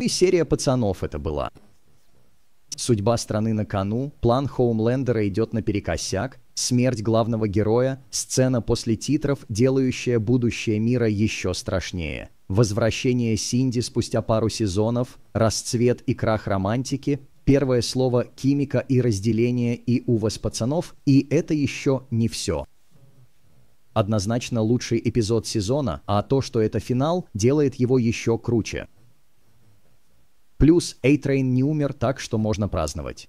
Ну и серия пацанов это была. Судьба страны на кону, план Хоумлендера идет наперекосяк, смерть главного героя, сцена после титров, делающая будущее мира еще страшнее. Возвращение Синди спустя пару сезонов, расцвет и крах романтики, первое слово «кимика» и разделение и у вас пацанов, и это еще не все однозначно лучший эпизод сезона, а то, что это финал, делает его еще круче. Плюс Эйтрейн не умер так, что можно праздновать.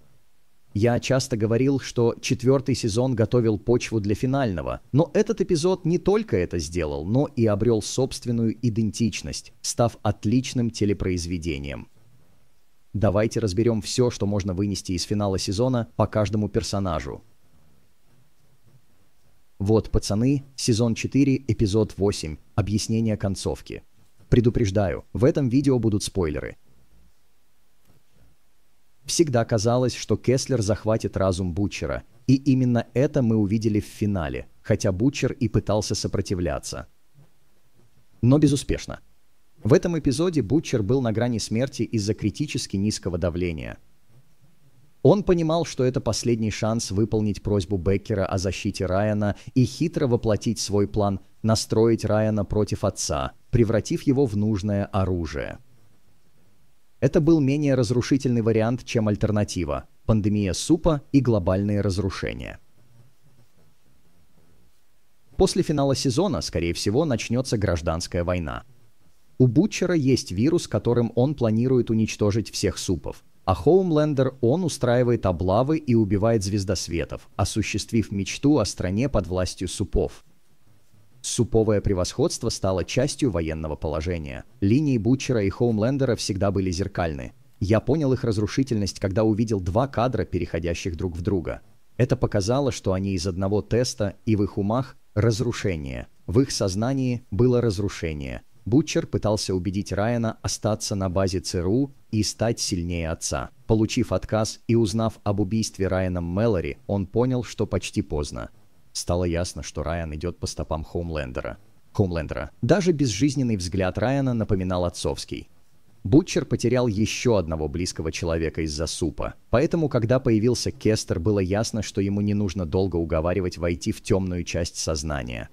Я часто говорил, что четвертый сезон готовил почву для финального, но этот эпизод не только это сделал, но и обрел собственную идентичность, став отличным телепроизведением. Давайте разберем все, что можно вынести из финала сезона по каждому персонажу. Вот, пацаны, сезон 4, эпизод 8, объяснение концовки. Предупреждаю, в этом видео будут спойлеры, Всегда казалось, что Кеслер захватит разум Бучера. И именно это мы увидели в финале, хотя Бучер и пытался сопротивляться. Но безуспешно. В этом эпизоде Бучер был на грани смерти из-за критически низкого давления. Он понимал, что это последний шанс выполнить просьбу Беккера о защите Райана и хитро воплотить свой план настроить Райана против отца, превратив его в нужное оружие. Это был менее разрушительный вариант, чем альтернатива – пандемия супа и глобальные разрушения. После финала сезона, скорее всего, начнется гражданская война. У Бутчера есть вирус, которым он планирует уничтожить всех супов. А Хоумлендер он устраивает облавы и убивает звездосветов, осуществив мечту о стране под властью супов. Суповое превосходство стало частью военного положения. Линии Бутчера и Хоумлендера всегда были зеркальны. Я понял их разрушительность, когда увидел два кадра, переходящих друг в друга. Это показало, что они из одного теста, и в их умах – разрушение. В их сознании было разрушение. Бутчер пытался убедить Райана остаться на базе ЦРУ и стать сильнее отца. Получив отказ и узнав об убийстве Райаном Мэлори, он понял, что почти поздно. Стало ясно, что Райан идет по стопам Хоумлендера. Хоумлендера. Даже безжизненный взгляд Райана напоминал отцовский. Бутчер потерял еще одного близкого человека из-за супа, поэтому, когда появился Кестер, было ясно, что ему не нужно долго уговаривать войти в темную часть сознания.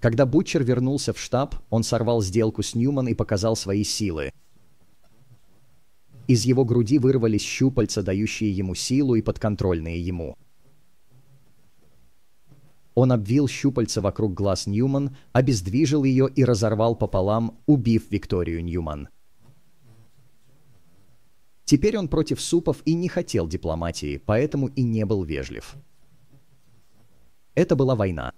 Когда Бутчер вернулся в штаб, он сорвал сделку с Ньюман и показал свои силы. Из его груди вырвались щупальца, дающие ему силу и подконтрольные ему. Он обвил щупальца вокруг глаз Ньюман, обездвижил ее и разорвал пополам, убив Викторию Ньюман. Теперь он против супов и не хотел дипломатии, поэтому и не был вежлив. Это была война.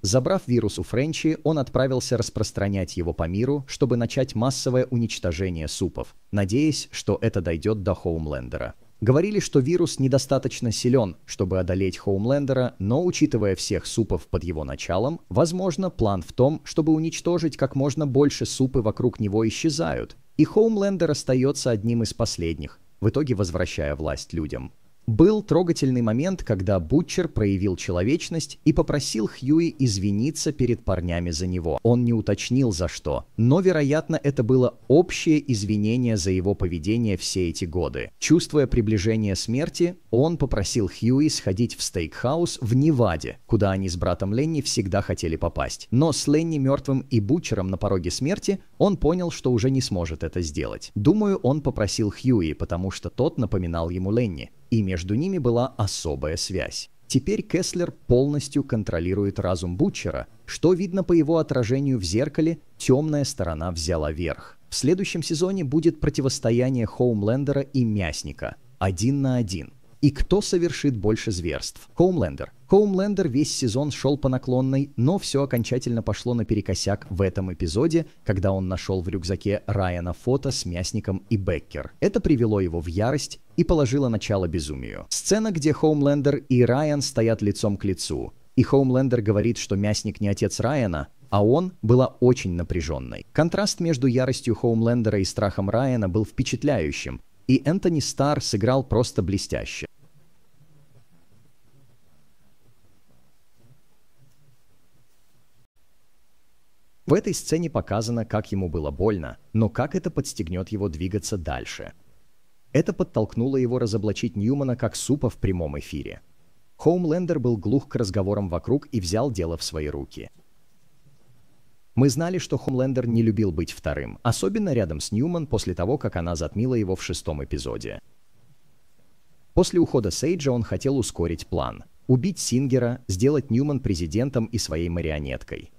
Забрав вирус у Френчи, он отправился распространять его по миру, чтобы начать массовое уничтожение супов, надеясь, что это дойдет до Хоумлендера. Говорили, что вирус недостаточно силен, чтобы одолеть Хоумлендера, но, учитывая всех супов под его началом, возможно, план в том, чтобы уничтожить как можно больше супы вокруг него исчезают, и Хоумлендер остается одним из последних, в итоге возвращая власть людям. Был трогательный момент, когда Бутчер проявил человечность и попросил Хьюи извиниться перед парнями за него. Он не уточнил за что, но, вероятно, это было общее извинение за его поведение все эти годы. Чувствуя приближение смерти, он попросил Хьюи сходить в стейкхаус в Неваде, куда они с братом Ленни всегда хотели попасть. Но с Ленни мертвым и Бутчером на пороге смерти он понял, что уже не сможет это сделать. Думаю, он попросил Хьюи, потому что тот напоминал ему Ленни и между ними была особая связь. Теперь Кеслер полностью контролирует разум Бутчера, что видно по его отражению в зеркале, темная сторона взяла верх. В следующем сезоне будет противостояние Хоумлендера и Мясника, один на один и кто совершит больше зверств. Хоумлендер. Хоумлендер весь сезон шел по наклонной, но все окончательно пошло наперекосяк в этом эпизоде, когда он нашел в рюкзаке Райана фото с Мясником и Беккер. Это привело его в ярость и положило начало безумию. Сцена, где Хоумлендер и Райан стоят лицом к лицу. И Хоумлендер говорит, что Мясник не отец Райана, а он была очень напряженной. Контраст между яростью Хоумлендера и страхом Райана был впечатляющим, и Энтони Стар сыграл просто блестяще. В этой сцене показано, как ему было больно, но как это подстегнет его двигаться дальше. Это подтолкнуло его разоблачить Ньюмана как супа в прямом эфире. Хоумлендер был глух к разговорам вокруг и взял дело в свои руки. Мы знали, что Хомлендер не любил быть вторым, особенно рядом с Ньюман после того, как она затмила его в шестом эпизоде. После ухода Сейджа он хотел ускорить план. Убить Сингера, сделать Ньюман президентом и своей марионеткой.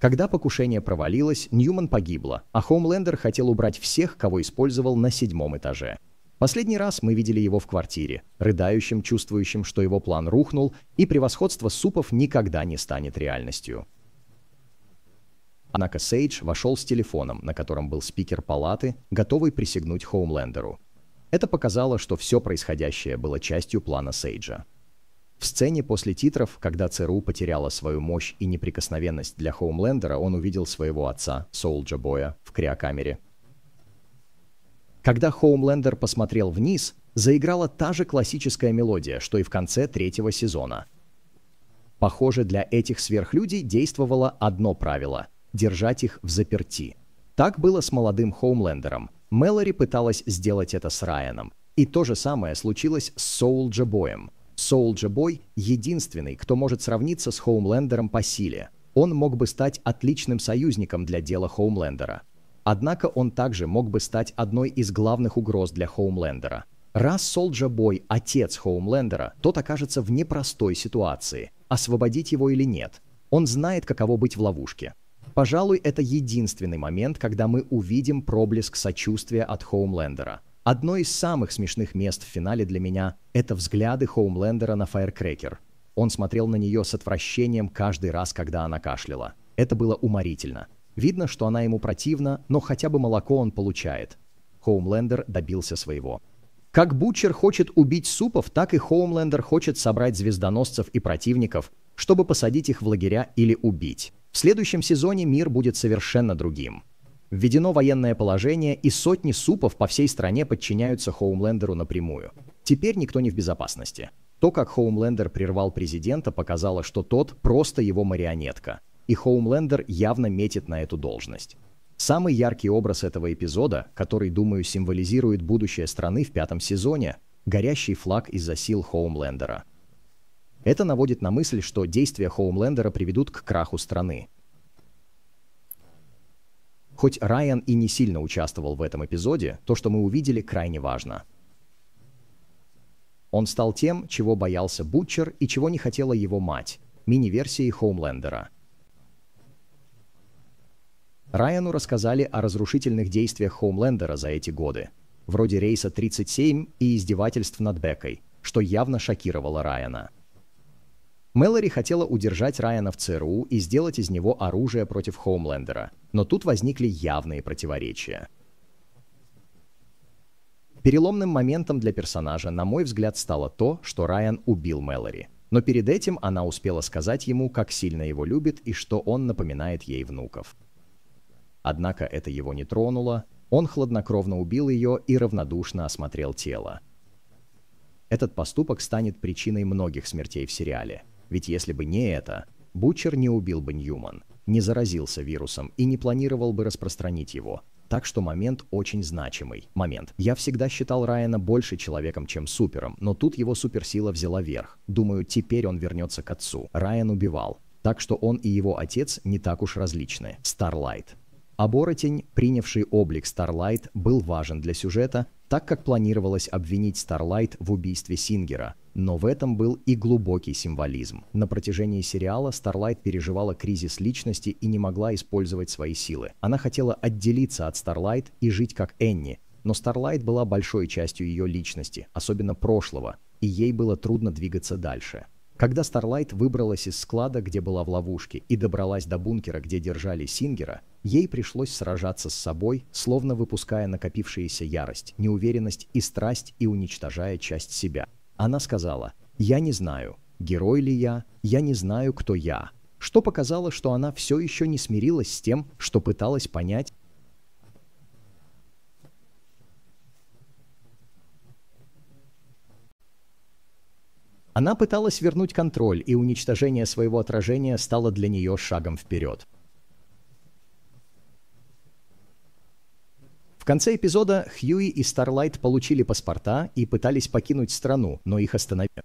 Когда покушение провалилось, Ньюман погибла, а Хоумлендер хотел убрать всех, кого использовал на седьмом этаже. Последний раз мы видели его в квартире, рыдающим, чувствующим, что его план рухнул, и превосходство супов никогда не станет реальностью. Однако Сейдж вошел с телефоном, на котором был спикер палаты, готовый присягнуть Хоумлендеру. Это показало, что все происходящее было частью плана Сейджа. В сцене после титров, когда ЦРУ потеряла свою мощь и неприкосновенность для Хоумлендера, он увидел своего отца, Соулджа Боя, в криокамере. Когда Хоумлендер посмотрел вниз, заиграла та же классическая мелодия, что и в конце третьего сезона. Похоже, для этих сверхлюдей действовало одно правило – держать их в заперти. Так было с молодым Хоумлендером. Мэлори пыталась сделать это с Райаном. И то же самое случилось с Соулджа Боем – Soulja Boy — единственный, кто может сравниться с Хоумлендером по силе. Он мог бы стать отличным союзником для дела Хоумлендера. Однако он также мог бы стать одной из главных угроз для Хоумлендера. Раз Солджа Бой – отец Хоумлендера, тот окажется в непростой ситуации, освободить его или нет. Он знает, каково быть в ловушке. Пожалуй, это единственный момент, когда мы увидим проблеск сочувствия от Хоумлендера – Одно из самых смешных мест в финале для меня – это взгляды Хоумлендера на Фаеркрекер. Он смотрел на нее с отвращением каждый раз, когда она кашляла. Это было уморительно. Видно, что она ему противна, но хотя бы молоко он получает. Хоумлендер добился своего. Как Бучер хочет убить супов, так и Хоумлендер хочет собрать звездоносцев и противников, чтобы посадить их в лагеря или убить. В следующем сезоне мир будет совершенно другим. Введено военное положение, и сотни супов по всей стране подчиняются Хоумлендеру напрямую. Теперь никто не в безопасности. То, как Хоумлендер прервал президента, показало, что тот просто его марионетка. И Хоумлендер явно метит на эту должность. Самый яркий образ этого эпизода, который, думаю, символизирует будущее страны в пятом сезоне – горящий флаг из-за сил Хоумлендера. Это наводит на мысль, что действия Хоумлендера приведут к краху страны, Хоть Райан и не сильно участвовал в этом эпизоде, то, что мы увидели, крайне важно. Он стал тем, чего боялся Бутчер и чего не хотела его мать, мини-версией Хоумлендера. Райану рассказали о разрушительных действиях Хоумлендера за эти годы, вроде рейса 37 и издевательств над Бекой, что явно шокировало Райана. Мэлори хотела удержать Райана в ЦРУ и сделать из него оружие против Хоумлендера, но тут возникли явные противоречия. Переломным моментом для персонажа, на мой взгляд, стало то, что Райан убил Мэлори. Но перед этим она успела сказать ему, как сильно его любит и что он напоминает ей внуков. Однако это его не тронуло, он хладнокровно убил ее и равнодушно осмотрел тело. Этот поступок станет причиной многих смертей в сериале – ведь если бы не это, Бучер не убил бы Ньюман, не заразился вирусом и не планировал бы распространить его. Так что момент очень значимый. Момент. Я всегда считал Райана больше человеком, чем супером, но тут его суперсила взяла верх. Думаю, теперь он вернется к отцу. Райан убивал. Так что он и его отец не так уж различны. Старлайт. Оборотень, принявший облик Старлайт, был важен для сюжета, так как планировалось обвинить Старлайт в убийстве Сингера, но в этом был и глубокий символизм. На протяжении сериала Старлайт переживала кризис личности и не могла использовать свои силы. Она хотела отделиться от Старлайт и жить как Энни, но Старлайт была большой частью ее личности, особенно прошлого, и ей было трудно двигаться дальше. Когда Старлайт выбралась из склада, где была в ловушке, и добралась до бункера, где держали Сингера, ей пришлось сражаться с собой, словно выпуская накопившуюся ярость, неуверенность и страсть и уничтожая часть себя. Она сказала «Я не знаю, герой ли я, я не знаю, кто я», что показало, что она все еще не смирилась с тем, что пыталась понять Она пыталась вернуть контроль, и уничтожение своего отражения стало для нее шагом вперед. В конце эпизода Хьюи и Старлайт получили паспорта и пытались покинуть страну, но их остановили.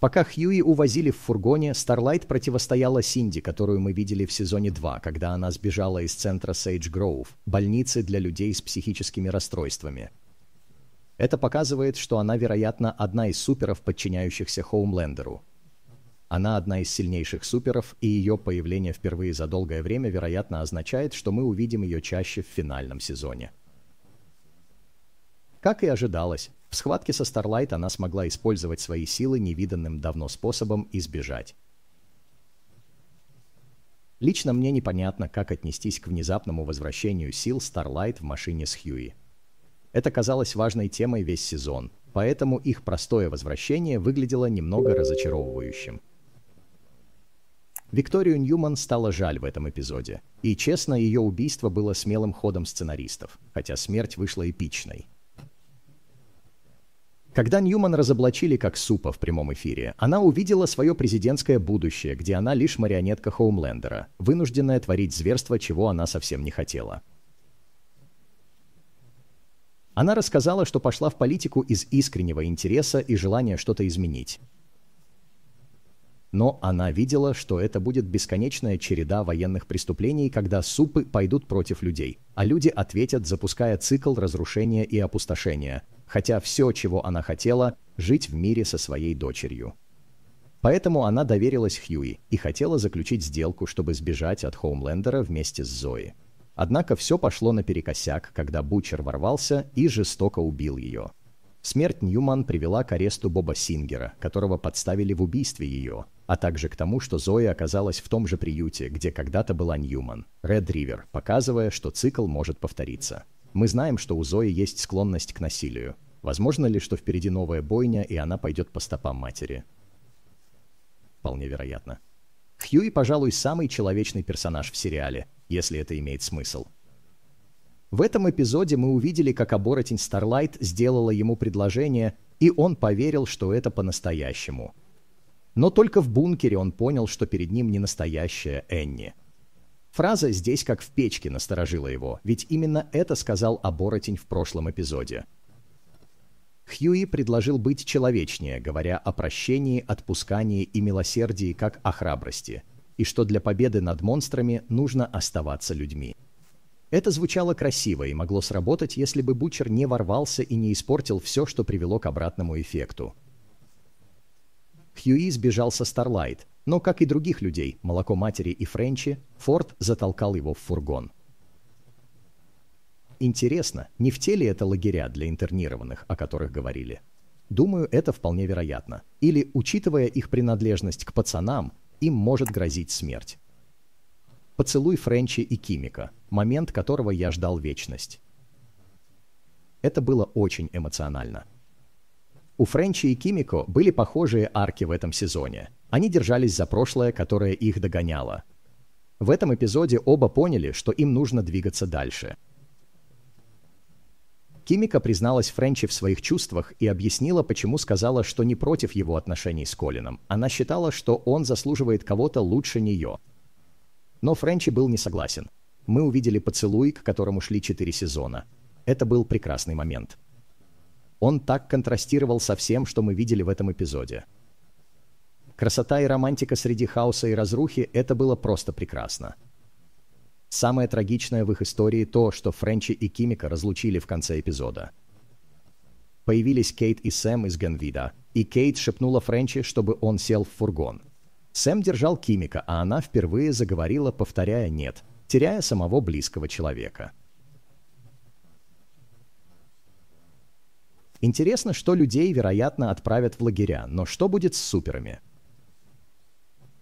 Пока Хьюи увозили в фургоне, Старлайт противостояла Синди, которую мы видели в сезоне 2, когда она сбежала из центра Сейдж Гроув, больницы для людей с психическими расстройствами. Это показывает, что она, вероятно, одна из суперов, подчиняющихся Хоумлендеру. Она одна из сильнейших суперов, и ее появление впервые за долгое время, вероятно, означает, что мы увидим ее чаще в финальном сезоне. Как и ожидалось, в схватке со Старлайт она смогла использовать свои силы невиданным давно способом избежать. Лично мне непонятно, как отнестись к внезапному возвращению сил Старлайт в машине с Хьюи. Это казалось важной темой весь сезон, поэтому их простое возвращение выглядело немного разочаровывающим. Викторию Ньюман стало жаль в этом эпизоде. И, честно, ее убийство было смелым ходом сценаристов, хотя смерть вышла эпичной. Когда Ньюман разоблачили как супа в прямом эфире, она увидела свое президентское будущее, где она лишь марионетка Хоумлендера, вынужденная творить зверство, чего она совсем не хотела. Она рассказала, что пошла в политику из искреннего интереса и желания что-то изменить. Но она видела, что это будет бесконечная череда военных преступлений, когда супы пойдут против людей, а люди ответят, запуская цикл разрушения и опустошения, хотя все, чего она хотела, жить в мире со своей дочерью. Поэтому она доверилась Хьюи и хотела заключить сделку, чтобы сбежать от Хоумлендера вместе с Зоей. Однако все пошло наперекосяк, когда Бучер ворвался и жестоко убил ее. Смерть Ньюман привела к аресту Боба Сингера, которого подставили в убийстве ее, а также к тому, что Зоя оказалась в том же приюте, где когда-то была Ньюман, Ред Ривер, показывая, что цикл может повториться. Мы знаем, что у Зои есть склонность к насилию. Возможно ли, что впереди новая бойня, и она пойдет по стопам матери? Вполне вероятно. Хьюи, пожалуй, самый человечный персонаж в сериале – если это имеет смысл. В этом эпизоде мы увидели, как оборотень Старлайт сделала ему предложение, и он поверил, что это по-настоящему. Но только в бункере он понял, что перед ним не настоящая Энни. Фраза «здесь как в печке» насторожила его, ведь именно это сказал оборотень в прошлом эпизоде. Хьюи предложил быть человечнее, говоря о прощении, отпускании и милосердии как о храбрости – и что для победы над монстрами нужно оставаться людьми. Это звучало красиво и могло сработать, если бы Бучер не ворвался и не испортил все, что привело к обратному эффекту. Хьюи сбежал со Старлайт, но, как и других людей, молоко матери и Френчи, Форд затолкал его в фургон. Интересно, не в теле это лагеря для интернированных, о которых говорили? Думаю, это вполне вероятно. Или, учитывая их принадлежность к пацанам, им может грозить смерть. Поцелуй Френчи и Кимика, момент которого я ждал вечность. Это было очень эмоционально. У Френчи и Кимико были похожие арки в этом сезоне. Они держались за прошлое, которое их догоняло. В этом эпизоде оба поняли, что им нужно двигаться дальше – Кимика призналась Френчи в своих чувствах и объяснила, почему сказала, что не против его отношений с Колином. Она считала, что он заслуживает кого-то лучше нее. Но Френчи был не согласен. Мы увидели поцелуй, к которому шли четыре сезона. Это был прекрасный момент. Он так контрастировал со всем, что мы видели в этом эпизоде. Красота и романтика среди хаоса и разрухи – это было просто прекрасно. Самое трагичное в их истории то, что Френчи и Кимика разлучили в конце эпизода. Появились Кейт и Сэм из Генвида, и Кейт шепнула Френчи, чтобы он сел в фургон. Сэм держал Кимика, а она впервые заговорила, повторяя «нет», теряя самого близкого человека. Интересно, что людей, вероятно, отправят в лагеря, но что будет с суперами?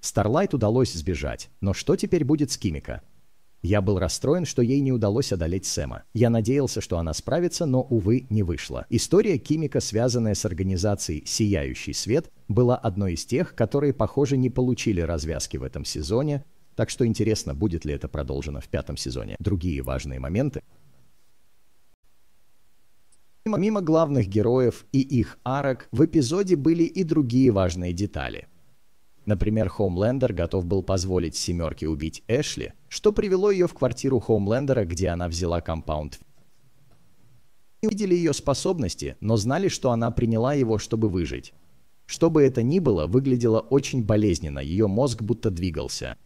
Старлайт удалось сбежать, но что теперь будет с Кимика? Я был расстроен, что ей не удалось одолеть Сэма. Я надеялся, что она справится, но, увы, не вышло. История Кимика, связанная с организацией «Сияющий свет», была одной из тех, которые, похоже, не получили развязки в этом сезоне, так что интересно, будет ли это продолжено в пятом сезоне. Другие важные моменты. Мимо главных героев и их арок в эпизоде были и другие важные детали. Например, Хомлендер готов был позволить «семерке» убить Эшли – что привело ее в квартиру Хоумлендера, где она взяла компаунд. Увидели ее способности, но знали, что она приняла его, чтобы выжить. Что бы это ни было, выглядело очень болезненно, ее мозг будто двигался.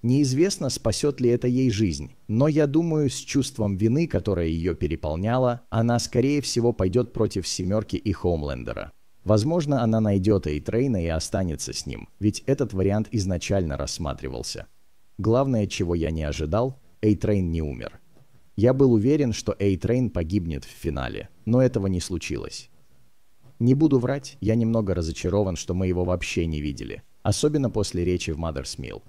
Неизвестно, спасет ли это ей жизнь, но я думаю, с чувством вины, которое ее переполняло, она, скорее всего, пойдет против «семерки» и Хоумлендера. Возможно, она найдет и Трейна и останется с ним, ведь этот вариант изначально рассматривался. Главное, чего я не ожидал, Эйтрейн не умер. Я был уверен, что Эйтрейн погибнет в финале, но этого не случилось. Не буду врать, я немного разочарован, что мы его вообще не видели, особенно после речи в Mother's Mill.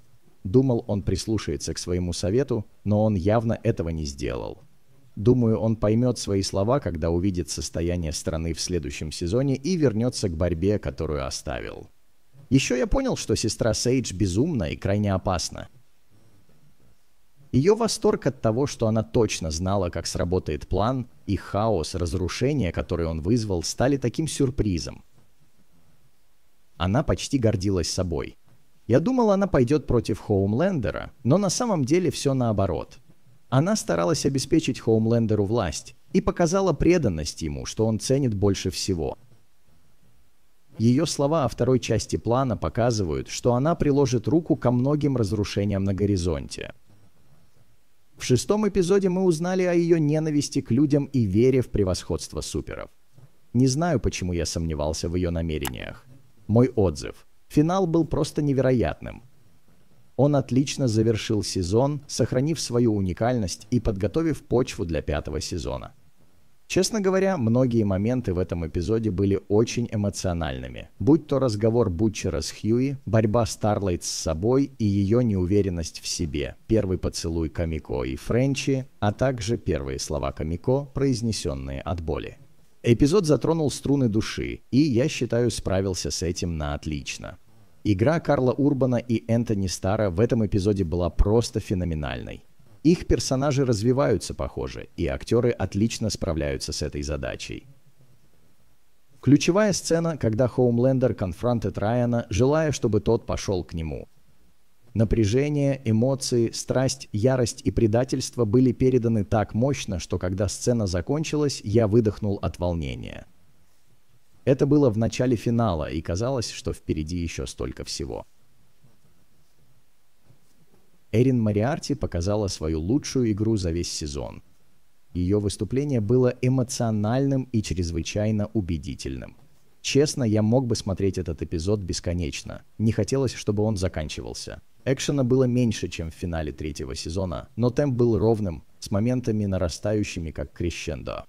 Думал, он прислушается к своему совету, но он явно этого не сделал. Думаю, он поймет свои слова, когда увидит состояние страны в следующем сезоне и вернется к борьбе, которую оставил. Еще я понял, что сестра Сейдж безумна и крайне опасна. Ее восторг от того, что она точно знала, как сработает план, и хаос, разрушение, которое он вызвал, стали таким сюрпризом. Она почти гордилась собой. Я думала, она пойдет против Хоумлендера, но на самом деле все наоборот. Она старалась обеспечить Хоумлендеру власть и показала преданность ему, что он ценит больше всего. Ее слова о второй части плана показывают, что она приложит руку ко многим разрушениям на горизонте – в шестом эпизоде мы узнали о ее ненависти к людям и вере в превосходство суперов. Не знаю, почему я сомневался в ее намерениях. Мой отзыв. Финал был просто невероятным. Он отлично завершил сезон, сохранив свою уникальность и подготовив почву для пятого сезона. Честно говоря, многие моменты в этом эпизоде были очень эмоциональными. Будь то разговор Бутчера с Хьюи, борьба Старлайт с собой и ее неуверенность в себе, первый поцелуй Камико и Френчи, а также первые слова Камико, произнесенные от боли. Эпизод затронул струны души, и, я считаю, справился с этим на отлично. Игра Карла Урбана и Энтони Стара в этом эпизоде была просто феноменальной. Их персонажи развиваются, похоже, и актеры отлично справляются с этой задачей. Ключевая сцена, когда Хоумлендер конфронтит Райана, желая, чтобы тот пошел к нему. Напряжение, эмоции, страсть, ярость и предательство были переданы так мощно, что когда сцена закончилась, я выдохнул от волнения. Это было в начале финала, и казалось, что впереди еще столько всего. Эрин Мариарти показала свою лучшую игру за весь сезон. Ее выступление было эмоциональным и чрезвычайно убедительным. Честно, я мог бы смотреть этот эпизод бесконечно. Не хотелось, чтобы он заканчивался. Экшена было меньше, чем в финале третьего сезона, но темп был ровным, с моментами нарастающими как крещендо.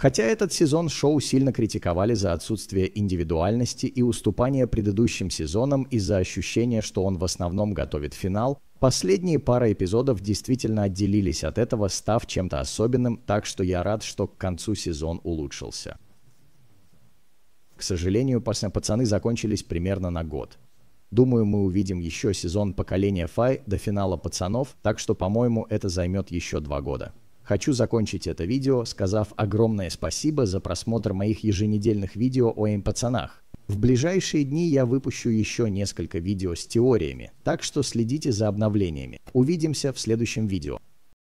Хотя этот сезон шоу сильно критиковали за отсутствие индивидуальности и уступание предыдущим сезонам из-за ощущения, что он в основном готовит финал, последние пара эпизодов действительно отделились от этого, став чем-то особенным, так что я рад, что к концу сезон улучшился. К сожалению, пацаны закончились примерно на год. Думаю, мы увидим еще сезон поколения Фай до финала пацанов, так что, по-моему, это займет еще два года. Хочу закончить это видео, сказав огромное спасибо за просмотр моих еженедельных видео о импацанах. В ближайшие дни я выпущу еще несколько видео с теориями, так что следите за обновлениями. Увидимся в следующем видео.